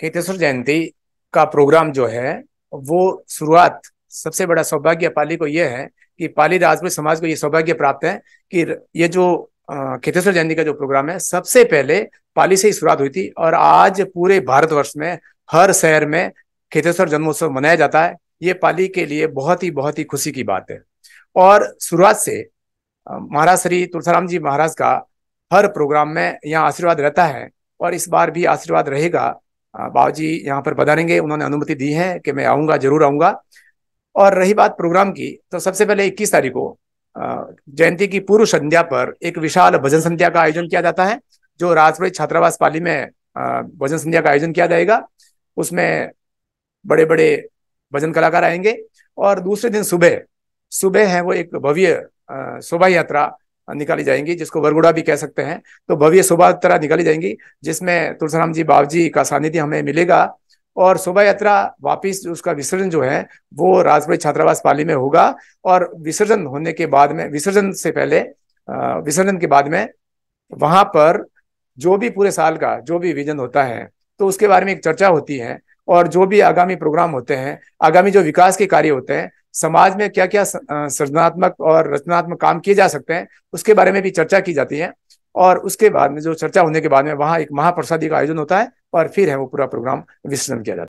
खेतेश्वर जयंती का प्रोग्राम जो है वो शुरुआत सबसे बड़ा सौभाग्य पाली को यह है कि पाली राजपूत समाज को ये सौभाग्य प्राप्त है कि ये जो खेतेश्वर जयंती का जो प्रोग्राम है सबसे पहले पाली से ही शुरुआत हुई थी और आज पूरे भारतवर्ष में हर शहर में खेतेश्वर जन्मोत्सव मनाया जाता है ये पाली के लिए बहुत ही बहुत ही खुशी की बात है और शुरुआत से महाराज श्री तुलसाराम जी महाराज का हर प्रोग्राम में यहाँ आशीर्वाद रहता है और इस बार भी आशीर्वाद रहेगा बाबूजी यहाँ पर बधाएंगे उन्होंने अनुमति दी है कि मैं आऊंगा जरूर आऊंगा और रही बात प्रोग्राम की तो सबसे पहले इक्कीस तारीख को जयंती की पूर्व संध्या पर एक विशाल भजन संध्या का आयोजन किया जाता है जो राजपुर छात्रावास पाली में भजन संध्या का आयोजन किया जाएगा उसमें बड़े बड़े भजन कलाकार आएंगे और दूसरे दिन सुबह सुबह है वो एक भव्य शोभा यात्रा निकाली जाएंगी जिसको बरगुड़ा भी कह सकते हैं तो भव्य शोभा यात्रा निकाली जाएंगी जिसमें तुलसीराम जी बाबजी का सानिध्य हमें मिलेगा और शोभा यात्रा वापिस उसका विसर्जन जो है वो राजपुरी छात्रावास पाली में होगा और विसर्जन होने के बाद में विसर्जन से पहले विसर्जन के बाद में वहां पर जो भी पूरे साल का जो भी विजन होता है तो उसके बारे में एक चर्चा होती है और जो भी आगामी प्रोग्राम होते हैं आगामी जो विकास के कार्य होते हैं समाज में क्या क्या सृजनात्मक और रचनात्मक काम किए जा सकते हैं उसके बारे में भी चर्चा की जाती है और उसके बाद में जो चर्चा होने के बाद में वहाँ एक महाप्रसादी का आयोजन होता है और फिर है वो पूरा प्रोग्राम विसर्जन किया जाता है